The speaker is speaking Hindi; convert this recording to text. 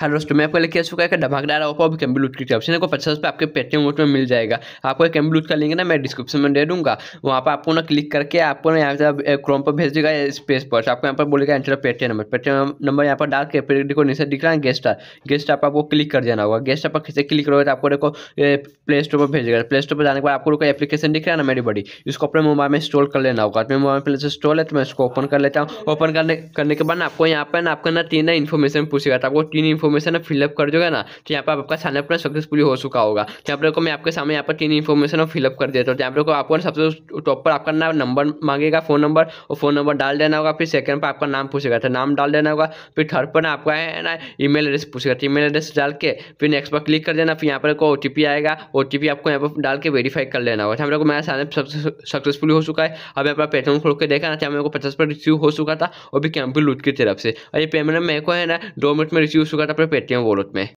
हाँ दोस्तों मैं आपको लेके आ चुका है धमाकेदार ऑफर और कैम्बलूट की तरफ से आपको पचास रुपये आपके पेटीएम वोट में मिल जाएगा आपको एक कैम्बलूट का लिंक ना मैं डिस्क्रिप्शन में दे दूँगा वहाँ पर आपको ना क्लिक करके आपको ना यहाँ से क्रोम पर भेज देगा स्पेस पर तो आपको यहाँ पर बोलेगा enter Paytm number Paytm number यहाँ पर डाल के देखो नीचे दिख रहा है गेस्ट गेस्ट आप आपको क्लिक कर देना होगा गेस्ट आप कैसे क्लिक करोगे तो आपको देखो प्ले स्टोर पर भेजेगा प्ले स्टोर पर जाने के बाद आपको एप्लीकेशन दिख रहा है ना मेरी बड़ी इसको अपने मोबाइल में इंस्टॉल कर लेना होगा अपने मोबाइल में स्टॉल है तो मैं इसको ओपन कर लेता हूँ ओपन करने करने के बाद आपको यहाँ पर आपका ना तीन इन्फॉर्मेशन पूछेगा तो आपको तीन इन्फॉर्मेशन आप फिलअप कर दोगे ना तो यहाँ पर आपका साइन अपना सक्सेसफुल हो चुका होगा तो यहाँ पर मैं आपके सामने यहाँ पर तीन इन्फॉर्मेशन आप फिलअप कर देता हूँ तो यहाँ पर आपको सबसे टॉप पर आपका ना नंबर मांगेगा फोन नंबर और फोन नंबर डाल देना होगा फिर सेकंड पर आपका नाम पूछेगा तो नाम डाल देना होगा फिर थर्ड पर ना आपका है ना मेल एड्रेस पूछेगा ई मेल एड्रेस डाल के फिर नेक्स्ट पर क्लिक कर देना फिर यहाँ पर टी पी आएगा ओ आपको यहाँ पर डाल के वेरीफाई कर लेना होगा तो लोग मेरा साइन सक्सेसफुल हो चुका है अब पर पेटीएम खोल के देखा ना हम लोग को पचास पर रिसीव हो चुका था और भी कैंपिल लूट की तरफ से और ये पेमेंट मेरे को है ना दो मिनट में रिसीव हो चुका था पे पेटीएम वॉलेट में